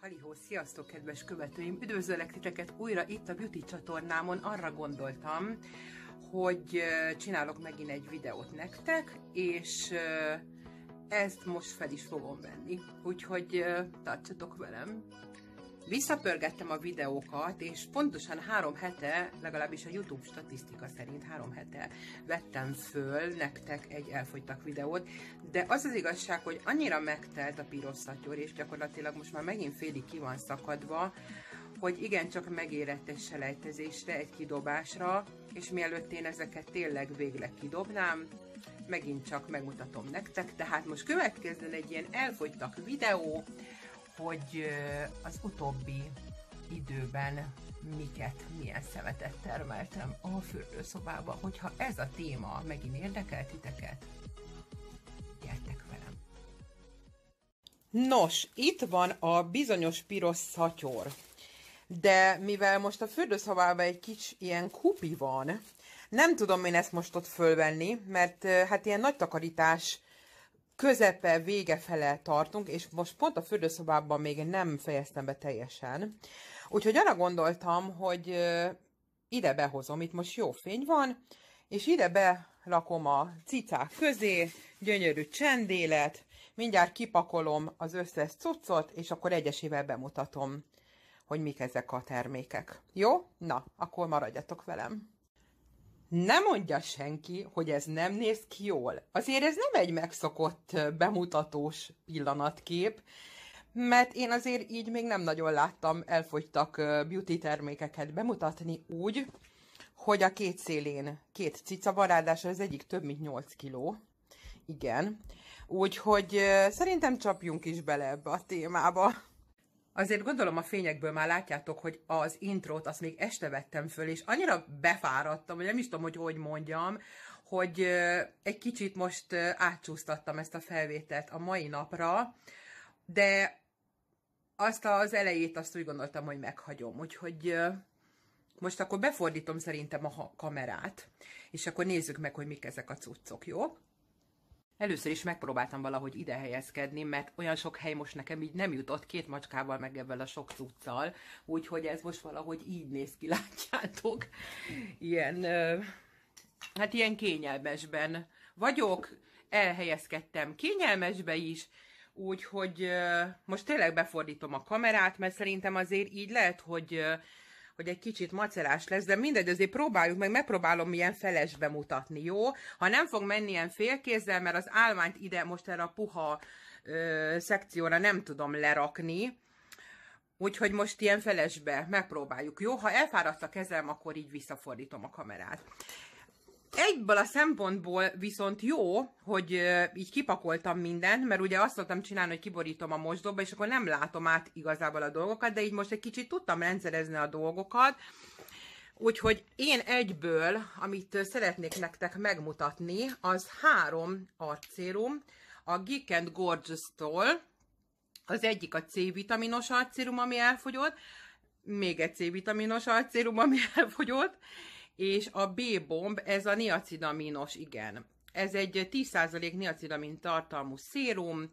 Halihó, sziasztok kedves követőim! Üdvözöllek titeket újra itt a Beauty csatornámon. Arra gondoltam, hogy csinálok megint egy videót nektek, és ezt most fel is fogom venni. Úgyhogy tartsatok velem! visszapörgettem a videókat, és pontosan három hete, legalábbis a YouTube statisztika szerint három hete vettem föl nektek egy elfogytak videót, de az az igazság, hogy annyira megtelt a piros szatyor, és gyakorlatilag most már megint félig ki van szakadva, hogy igencsak megérett egy selejtezésre, egy kidobásra, és mielőtt én ezeket tényleg végleg kidobnám, megint csak megmutatom nektek, tehát most következzen egy ilyen elfogytak videó, hogy az utóbbi időben miket, milyen szemetet termeltem a fürdőszobába. Hogyha ez a téma megint érdekel titeket, gyertek velem. Nos, itt van a bizonyos piros szatyor. De mivel most a fürdőszobában egy kicsi ilyen kupi van, nem tudom én ezt most ott fölvenni, mert hát ilyen nagy takarítás közepe, vége fele tartunk, és most pont a fürdőszobában még nem fejeztem be teljesen. Úgyhogy arra gondoltam, hogy ide behozom, itt most jó fény van, és ide belakom a cicák közé, gyönyörű csendélet, mindjárt kipakolom az összes cuccot, és akkor egyesével bemutatom, hogy mik ezek a termékek. Jó? Na, akkor maradjatok velem! nem mondja senki, hogy ez nem néz ki jól. Azért ez nem egy megszokott bemutatós pillanatkép, mert én azért így még nem nagyon láttam elfogytak beauty termékeket bemutatni úgy, hogy a két szélén két cica van, ráadásul az egyik több mint 8 kiló. Igen. Úgyhogy szerintem csapjunk is bele ebbe a témába. Azért gondolom a fényekből már látjátok, hogy az intrót azt még este vettem föl, és annyira befáradtam, hogy nem is tudom, hogy hogy mondjam, hogy egy kicsit most átcsúsztattam ezt a felvételt a mai napra, de azt az elejét azt úgy gondoltam, hogy meghagyom, úgyhogy most akkor befordítom szerintem a kamerát, és akkor nézzük meg, hogy mik ezek a cuccok, jó? Először is megpróbáltam valahogy ide helyezkedni, mert olyan sok hely most nekem így nem jutott két macskával, meg ebben a sok cuccal, úgyhogy ez most valahogy így néz ki, látjátok. Ilyen, hát ilyen kényelmesben vagyok, elhelyezkedtem kényelmesbe is, úgyhogy most tényleg befordítom a kamerát, mert szerintem azért így lehet, hogy hogy egy kicsit macerás lesz, de mindegy, azért próbáljuk meg, megpróbálom milyen felesbe mutatni, jó? Ha nem fog menni ilyen félkézzel, mert az állványt ide most erre a puha ö, szekcióra nem tudom lerakni, Úgyhogy most ilyen felesbe megpróbáljuk, jó? Ha elfáradt a kezem, akkor így visszafordítom a kamerát. Egyből a szempontból viszont jó, hogy így kipakoltam mindent, mert ugye azt szoktam csinálni, hogy kiborítom a mosdóba, és akkor nem látom át igazából a dolgokat, de így most egy kicsit tudtam rendszerezni a dolgokat, Úgyhogy én egyből, amit szeretnék nektek megmutatni, az három arcérum, a Geek and Gorgeous-tól, az egyik a C-vitaminos arcérum, ami elfogyott, még egy C-vitaminos arcérum, ami elfogyott, és a B-bomb, ez a niacidaminos, igen. Ez egy 10% niacidamin tartalmú szérum.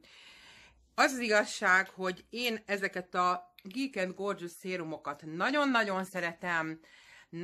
Az az igazság, hogy én ezeket a Geek and Gorgeous szérumokat nagyon-nagyon szeretem,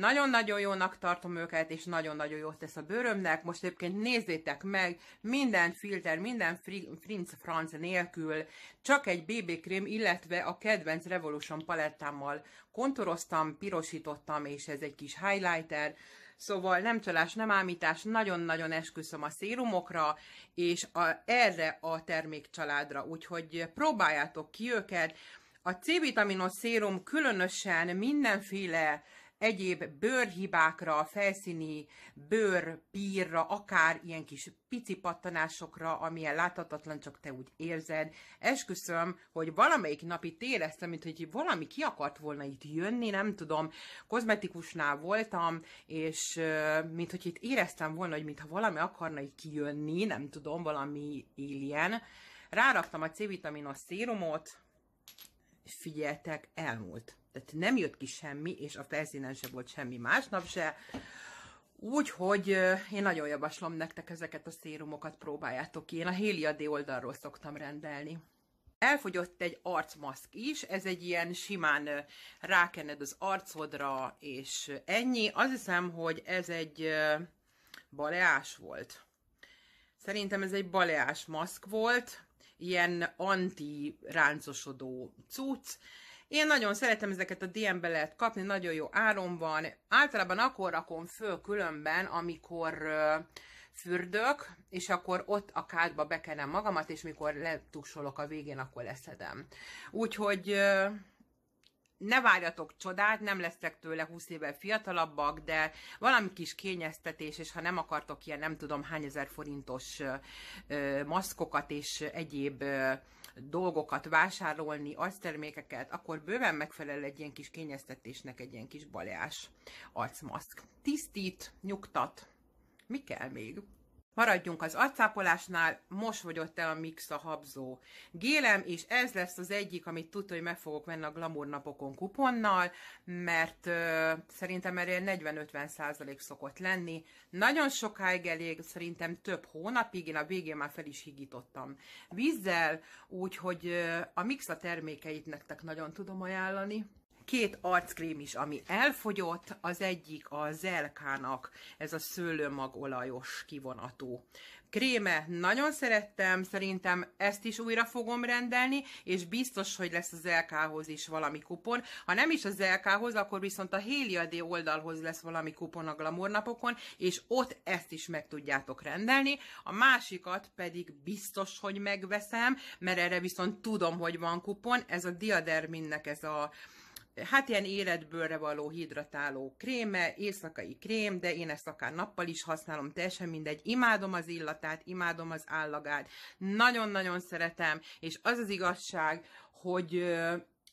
nagyon-nagyon jónak tartom őket, és nagyon-nagyon jót tesz a bőrömnek. Most egyébként nézzétek meg, minden filter, minden frinc franc nélkül, csak egy BB krém, illetve a kedvenc Revolution palettámmal kontoroztam, pirosítottam, és ez egy kis highlighter. Szóval nem csalás, nem ámítás, nagyon-nagyon esküszöm a szérumokra, és a, erre a termékcsaládra, úgyhogy próbáljátok ki őket. A C-vitaminos szérum különösen mindenféle egyéb bőrhibákra, a felszíni bőrpírra, akár ilyen kis pici pattanásokra, amilyen láthatatlan, csak te úgy érzed. Esküszöm, hogy valamelyik nap itt éreztem, mint hogy valami ki akart volna itt jönni, nem tudom, kozmetikusnál voltam, és mint hogy itt éreztem volna, hogy mintha valami akarna itt kijönni, nem tudom, valami éljen. Ráraktam a C-vitaminos szérumot, figyeltek, elmúlt. Tehát nem jött ki semmi, és a felszínen se volt semmi másnap se. Úgyhogy én nagyon javaslom nektek ezeket a szérumokat próbáljátok ki. Én a Helia D oldalról szoktam rendelni. Elfogyott egy arcmaszk is, ez egy ilyen simán rákened az arcodra, és ennyi. Azt hiszem, hogy ez egy baleás volt. Szerintem ez egy baleás maszk volt, ilyen anti-ráncosodó cucc. Én nagyon szeretem ezeket a DM-be lehet kapni, nagyon jó áron van. Általában akkor rakom föl különben, amikor fürdök, és akkor ott a kádba bekenem magamat, és mikor letuksolok a végén, akkor leszedem. Úgyhogy ne várjatok csodát, nem lesztek tőle 20 évvel fiatalabbak, de valami kis kényeztetés, és ha nem akartok ilyen nem tudom hány ezer forintos maszkokat és egyéb dolgokat vásárolni, arctermékeket, akkor bőven megfelel egy ilyen kis kényeztetésnek egy ilyen kis baleás arcmaszk. Tisztít, nyugtat, mi kell még? Maradjunk az acápolásnál, most fogyott el a mix a habzó. Gélem, és ez lesz az egyik, amit tudta, hogy meg fogok venni a glamour napokon kuponnal, mert ö, szerintem erre 40-50 százalék szokott lenni. Nagyon sokáig elég, szerintem több hónapig, én a végén már fel is higítottam vízzel, úgyhogy ö, a mixa termékeit nektek nagyon tudom ajánlani két arckrém is, ami elfogyott, az egyik a Zelkának, ez a szőlőmagolajos kivonató kréme. Nagyon szerettem, szerintem ezt is újra fogom rendelni, és biztos, hogy lesz az LK-hoz is valami kupon. Ha nem is az LK-hoz, akkor viszont a Helia D oldalhoz lesz valami kupon a Glamour napokon, és ott ezt is meg tudjátok rendelni. A másikat pedig biztos, hogy megveszem, mert erre viszont tudom, hogy van kupon. Ez a Diaderminnek ez a hát ilyen életbőlre való hidratáló kréme, éjszakai krém, de én ezt akár nappal is használom, teljesen mindegy. Imádom az illatát, imádom az állagát, nagyon-nagyon szeretem, és az az igazság, hogy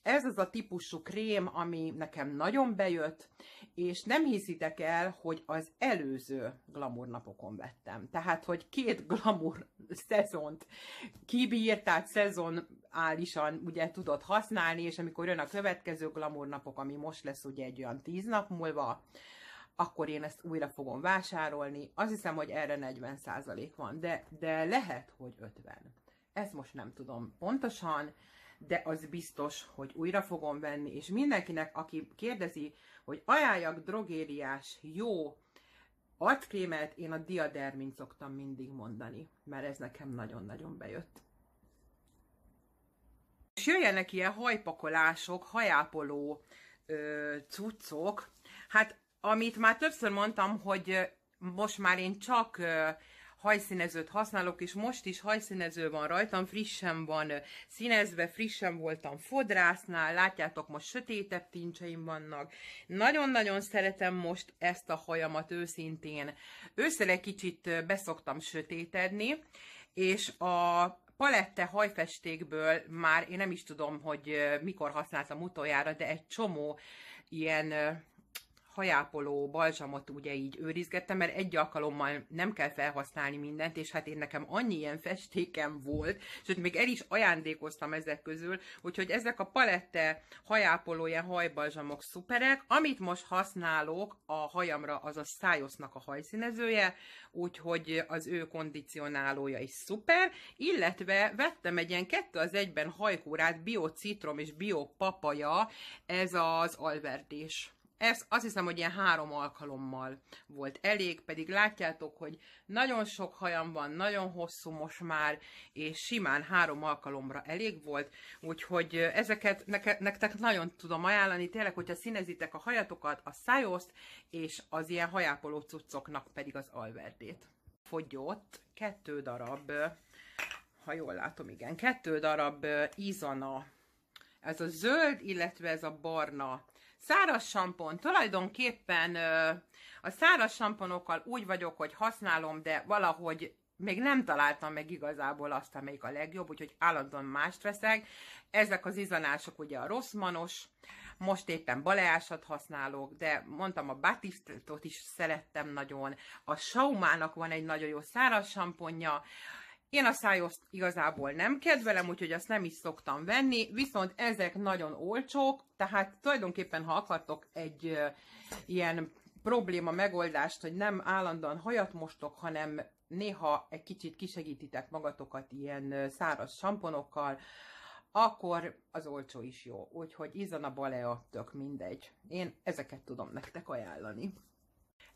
ez az a típusú krém, ami nekem nagyon bejött, és nem hiszitek el, hogy az előző glamour napokon vettem. Tehát, hogy két glamour szezont kibír, tehát szezonálisan ugye tudod használni, és amikor jön a következő glamour napok, ami most lesz ugye egy olyan tíz nap múlva, akkor én ezt újra fogom vásárolni. Azt hiszem, hogy erre 40% van, de, de lehet, hogy 50. Ezt most nem tudom pontosan, de az biztos, hogy újra fogom venni, és mindenkinek, aki kérdezi, hogy ajánljak drogériás, jó arckrémet, én a diadermint szoktam mindig mondani, mert ez nekem nagyon-nagyon bejött. És jöjjenek ilyen hajpakolások, hajápoló ö, cuccok, hát amit már többször mondtam, hogy most már én csak hajszínezőt használok, és most is hajszínező van rajtam, frissen van színezve, frissen voltam fodrásznál, látjátok, most sötétebb tincseim vannak. Nagyon-nagyon szeretem most ezt a hajamat őszintén. Őszere kicsit beszoktam sötétedni, és a palette hajfestékből már én nem is tudom, hogy mikor használtam utoljára, de egy csomó ilyen hajápoló balzsamot ugye így őrizgettem, mert egy alkalommal nem kell felhasználni mindent, és hát én nekem annyi ilyen festékem volt, sőt még el is ajándékoztam ezek közül, úgyhogy ezek a palette hajápoló ilyen hajbalzsamok szuperek, amit most használok a hajamra, az a szájosznak a hajszínezője, úgyhogy az ő kondicionálója is szuper, illetve vettem egy ilyen kettő az egyben hajkórát, bio citrom és bio papaja, ez az alverdés ez azt hiszem, hogy ilyen három alkalommal volt elég, pedig látjátok, hogy nagyon sok hajam van, nagyon hosszú most már, és simán három alkalomra elég volt, úgyhogy ezeket nektek nagyon tudom ajánlani, tényleg, hogyha színezitek a hajatokat, a szájoszt, és az ilyen hajápoló cuccoknak pedig az alverdét. Fogyott kettő darab, ha jól látom, igen, kettő darab izana, ez a zöld, illetve ez a barna Száraz sampon. Tulajdonképpen a száraz samponokkal úgy vagyok, hogy használom, de valahogy még nem találtam meg igazából azt, amelyik a legjobb, úgyhogy állandóan mást veszek. Ezek az izanások ugye a rosszmanos, most éppen baleásat használok, de mondtam, a batistot is szerettem nagyon. A Saumának van egy nagyon jó száraz samponja, én a szájoszt igazából nem kedvelem, úgyhogy azt nem is szoktam venni, viszont ezek nagyon olcsók, tehát tulajdonképpen, ha akartok egy ilyen probléma megoldást, hogy nem állandóan hajat mostok, hanem néha egy kicsit kisegítitek magatokat ilyen száraz samponokkal, akkor az olcsó is jó. Úgyhogy Izana Balea tök mindegy. Én ezeket tudom nektek ajánlani.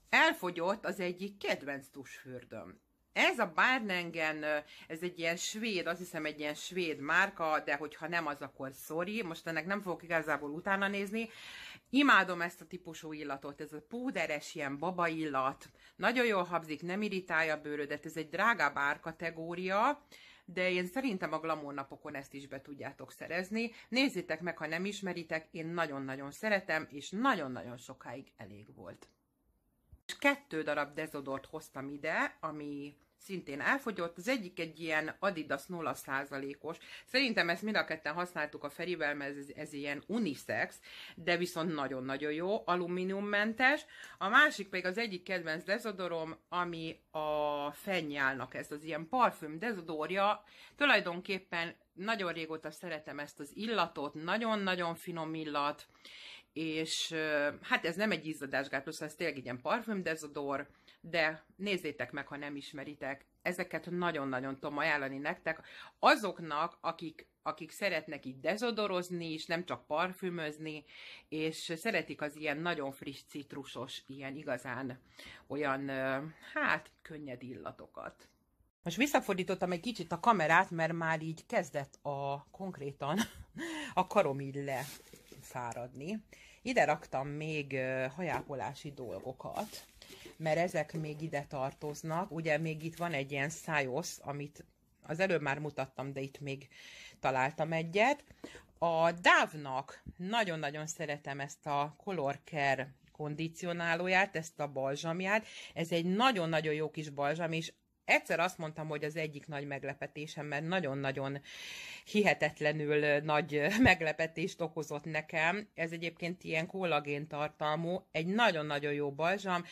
Elfogyott az egyik kedvenc tusfürdöm. Ez a Barnengen, ez egy ilyen svéd, azt hiszem egy ilyen svéd márka, de hogyha nem az, akkor sorry, most ennek nem fogok igazából utána nézni. Imádom ezt a típusú illatot, ez a púderes ilyen baba illat. Nagyon jól habzik, nem irritálja a bőrödet, ez egy drágább árkategória, de én szerintem a glamour napokon ezt is be tudjátok szerezni. Nézzétek meg, ha nem ismeritek, én nagyon-nagyon szeretem, és nagyon-nagyon sokáig elég volt kettő darab dezodort hoztam ide, ami szintén elfogyott, az egyik egy ilyen Adidas 0%-os, szerintem ezt mind a ketten használtuk a Ferivel, mert ez, ez ilyen unisex, de viszont nagyon-nagyon jó, alumíniummentes, a másik pedig az egyik kedvenc dezodorom, ami a fennyálnak, ez az ilyen parfüm dezodorja, tulajdonképpen nagyon régóta szeretem ezt az illatot, nagyon-nagyon finom illat, és hát ez nem egy izzadásgátló, szóval ez tényleg egy ilyen parfümdezodor, de nézzétek meg, ha nem ismeritek, ezeket nagyon-nagyon tudom ajánlani nektek. Azoknak, akik, akik szeretnek így dezodorozni, és nem csak parfümözni, és szeretik az ilyen nagyon friss citrusos, ilyen igazán olyan, hát, könnyed illatokat. Most visszafordítottam egy kicsit a kamerát, mert már így kezdett a konkrétan a karom így le fáradni. Ide raktam még hajápolási dolgokat, mert ezek még ide tartoznak. Ugye még itt van egy ilyen szájosz, amit az előbb már mutattam, de itt még találtam egyet. A Dávnak nagyon-nagyon szeretem ezt a Color Care kondicionálóját, ezt a balzsamját. Ez egy nagyon-nagyon jó kis balzsam, és egyszer azt mondtam, hogy az egyik nagy meglepetésem, mert nagyon-nagyon hihetetlenül nagy meglepetést okozott nekem. Ez egyébként ilyen kollagén tartalmú, egy nagyon-nagyon jó balzsam,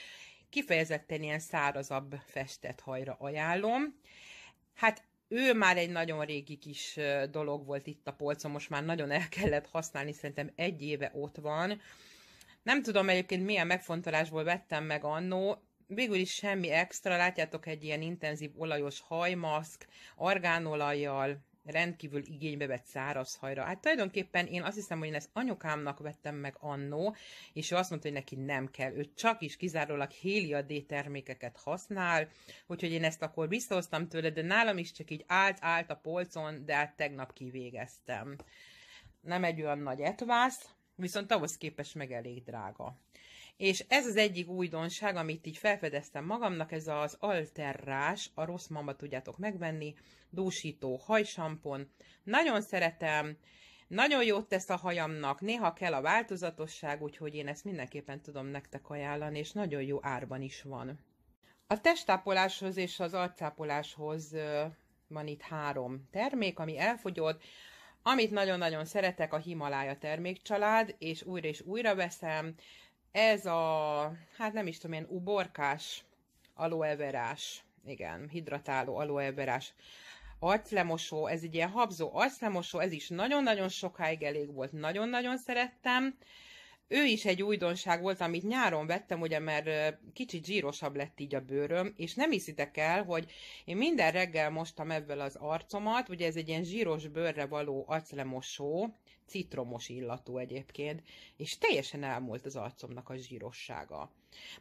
kifejezetten ilyen szárazabb festett hajra ajánlom. Hát ő már egy nagyon régi kis dolog volt itt a polcon, most már nagyon el kellett használni, szerintem egy éve ott van. Nem tudom egyébként milyen megfontolásból vettem meg annó, végül is semmi extra, látjátok egy ilyen intenzív olajos hajmaszk, argánolajjal, rendkívül igénybe vett száraz hajra. Hát tulajdonképpen én azt hiszem, hogy én ezt anyukámnak vettem meg annó, és ő azt mondta, hogy neki nem kell. Ő csak is kizárólag Helia D termékeket használ, úgyhogy én ezt akkor visszahoztam tőle, de nálam is csak így állt, állt a polcon, de hát tegnap kivégeztem. Nem egy olyan nagy etvász, viszont ahhoz képest meg elég drága. És ez az egyik újdonság, amit így felfedeztem magamnak, ez az alterrás, a rossz mama tudjátok megvenni, dúsító hajsampon. Nagyon szeretem, nagyon jót tesz a hajamnak, néha kell a változatosság, úgyhogy én ezt mindenképpen tudom nektek ajánlani, és nagyon jó árban is van. A testápoláshoz és az arcápoláshoz van itt három termék, ami elfogyott, amit nagyon-nagyon szeretek, a Himalája termékcsalád, és újra és újra veszem, ez a, hát nem is tudom ilyen uborkás verás, igen, hidratáló verás, arclemosó, ez egy ilyen habzó arclemosó, ez is nagyon-nagyon sokáig elég volt, nagyon-nagyon szerettem. Ő is egy újdonság volt, amit nyáron vettem, ugye, mert kicsit zsírosabb lett így a bőröm, és nem hiszitek el, hogy én minden reggel mostam ebből az arcomat, ugye ez egy ilyen zsíros bőrre való arclemosó, citromos illatú egyébként, és teljesen elmúlt az arcomnak a zsírossága.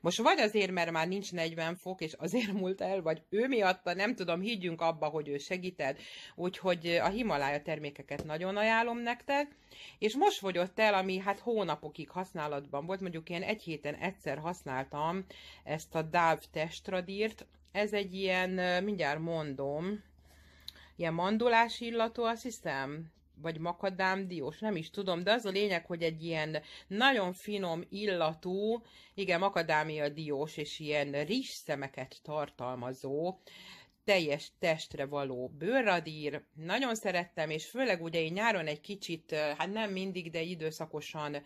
Most vagy azért, mert már nincs 40 fok, és azért múlt el, vagy ő miatta, nem tudom, higgyünk abba, hogy ő segíted. Úgyhogy eh, a Himalája termékeket nagyon ajánlom nektek. És most fogyott el, ami hát hónapokig használatban volt, mondjuk én egy héten egyszer használtam ezt a Dove testradírt. Ez egy ilyen, eh, mindjárt mondom, ilyen mandulás illatú, azt hiszem, vagy makadám diós, nem is tudom, de az a lényeg, hogy egy ilyen nagyon finom illatú, igen, makadámia diós és ilyen szemeket tartalmazó, teljes testre való bőrradír. Nagyon szerettem, és főleg ugye én nyáron egy kicsit, hát nem mindig, de időszakosan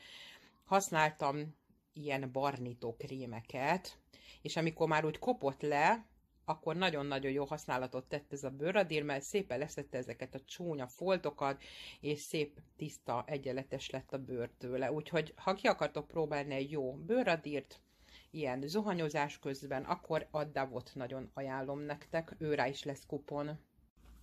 használtam ilyen barnító krémeket, és amikor már úgy kopott le, akkor nagyon-nagyon jó használatot tett ez a bőradír, mert szépen leszette ezeket a csúnya foltokat, és szép, tiszta, egyenletes lett a bőr tőle. Úgyhogy, ha ki akartok próbálni egy jó bőradírt, ilyen zuhanyozás közben, akkor a Davot nagyon ajánlom nektek, őrá is lesz kupon.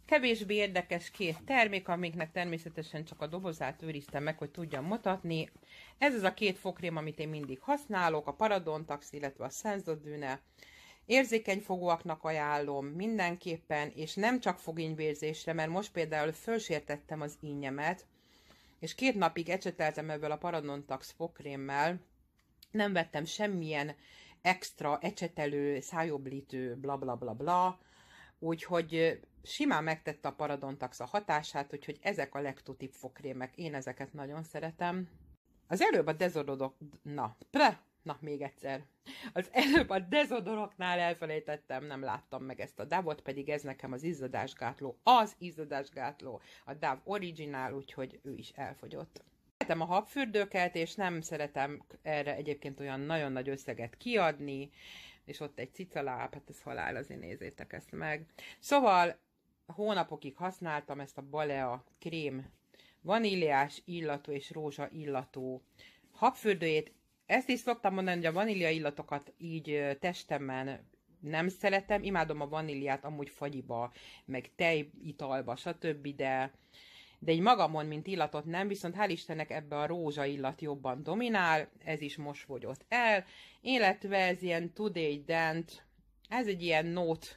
Kevésbé érdekes két termék, amiknek természetesen csak a dobozát őriztem meg, hogy tudjam mutatni. Ez az a két fokrém, amit én mindig használok, a Paradontax, illetve a Sensodüne Érzékeny fogóaknak ajánlom mindenképpen, és nem csak fogényvérzésre, mert most például fölsértettem az ínyemet, és két napig ecseteltem ebből a Paranontax fogkrémmel, nem vettem semmilyen extra ecsetelő, szájoblítő, bla bla bla bla, úgyhogy simán megtette a Paradontax a hatását, úgyhogy ezek a legtutibb fogkrémek, én ezeket nagyon szeretem. Az előbb a dezododok... Na, pre, Na, még egyszer. Az előbb a dezodoroknál elfelejtettem, nem láttam meg ezt a dávot, pedig ez nekem az izzadásgátló, az izzadásgátló, a dáv originál, úgyhogy ő is elfogyott. Szeretem a habfürdőket, és nem szeretem erre egyébként olyan nagyon nagy összeget kiadni, és ott egy cicaláp, hát ez halál, azért nézzétek ezt meg. Szóval hónapokig használtam ezt a Balea krém vaníliás illatú és rózsa illatú habfürdőjét, ezt is szoktam mondani, hogy a vanília illatokat így testemben nem szeretem, imádom a vaníliát amúgy fagyiba, meg tejitalba, stb., de, de így magamon, mint illatot nem, viszont hál' Istennek ebbe a rózsa illat jobban dominál, ez is most fogyott el, illetve ez ilyen Today Dent, ez egy ilyen note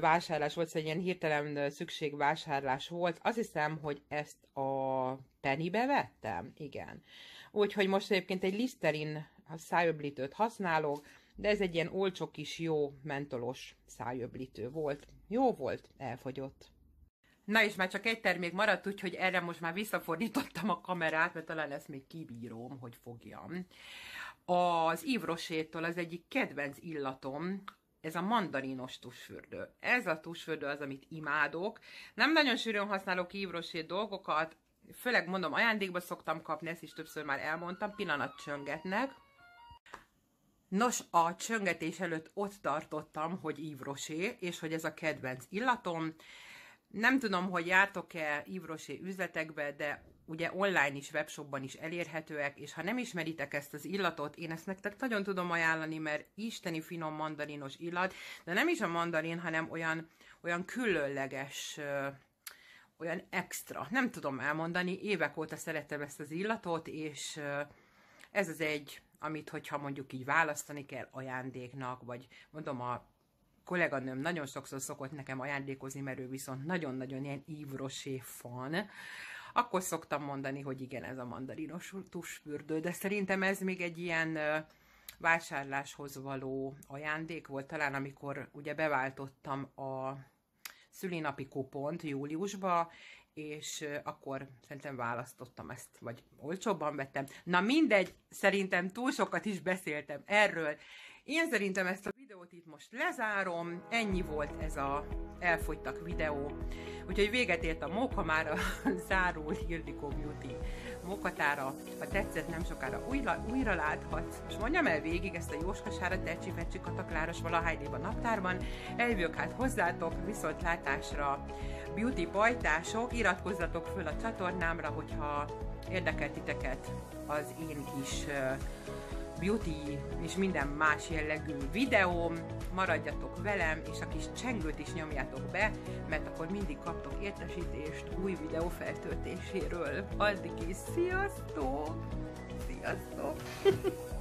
vásárlás volt, szóval ilyen hirtelen szükségvásárlás volt. Azt hiszem, hogy ezt a Pennybe vettem, igen. Úgyhogy most egyébként egy Listerin szájöblítőt használok, de ez egy ilyen olcsó kis jó mentolos szájöblítő volt. Jó volt, elfogyott. Na és már csak egy termék maradt, úgyhogy erre most már visszafordítottam a kamerát, mert talán ezt még kibírom, hogy fogjam. Az Ivrosétól az egyik kedvenc illatom, ez a mandarinos tusfürdő. Ez a tusfürdő az, amit imádok. Nem nagyon sűrűn használok ívrosét dolgokat, főleg mondom, ajándékba szoktam kapni, ezt is többször már elmondtam, pillanat csöngetnek. Nos, a csöngetés előtt ott tartottam, hogy ívrosé, és hogy ez a kedvenc illatom. Nem tudom, hogy jártok-e ívrosé üzletekbe, de ugye online is, webshopban is elérhetőek, és ha nem ismeritek ezt az illatot, én ezt nektek nagyon tudom ajánlani, mert isteni finom mandarinos illat, de nem is a mandarin, hanem olyan, olyan különleges olyan extra. Nem tudom elmondani, évek óta szerettem ezt az illatot, és ez az egy, amit hogyha mondjuk így választani kell ajándéknak, vagy mondom a kolléganőm nagyon sokszor szokott nekem ajándékozni, mert ő viszont nagyon-nagyon ilyen ívrosé fan, akkor szoktam mondani, hogy igen, ez a mandarinos tusfürdő, de szerintem ez még egy ilyen vásárláshoz való ajándék volt, talán amikor ugye beváltottam a szülinapi kupont júliusba, és akkor szerintem választottam ezt, vagy olcsóbban vettem. Na mindegy, szerintem túl sokat is beszéltem erről. Én szerintem ezt a videót itt most lezárom, ennyi volt ez a elfogytak videó, úgyhogy véget ért a móka már a zárul Hildikó Beauty mokatára. ha tetszett nem sokára újra, újra láthatsz, és mondjam el végig ezt a Jóskasára, Tercsi Fecsi, Katakláros, Valahányéba naptárban, eljövök hát hozzátok, viszont látásra beauty bajtások, iratkozzatok föl a csatornámra, hogyha érdekel titeket az én kis beauty és minden más jellegű videóm. Maradjatok velem, és a kis csengőt is nyomjátok be, mert akkor mindig kaptok értesítést új videó feltöltéséről. Addig is sziasztok! Sziasztok!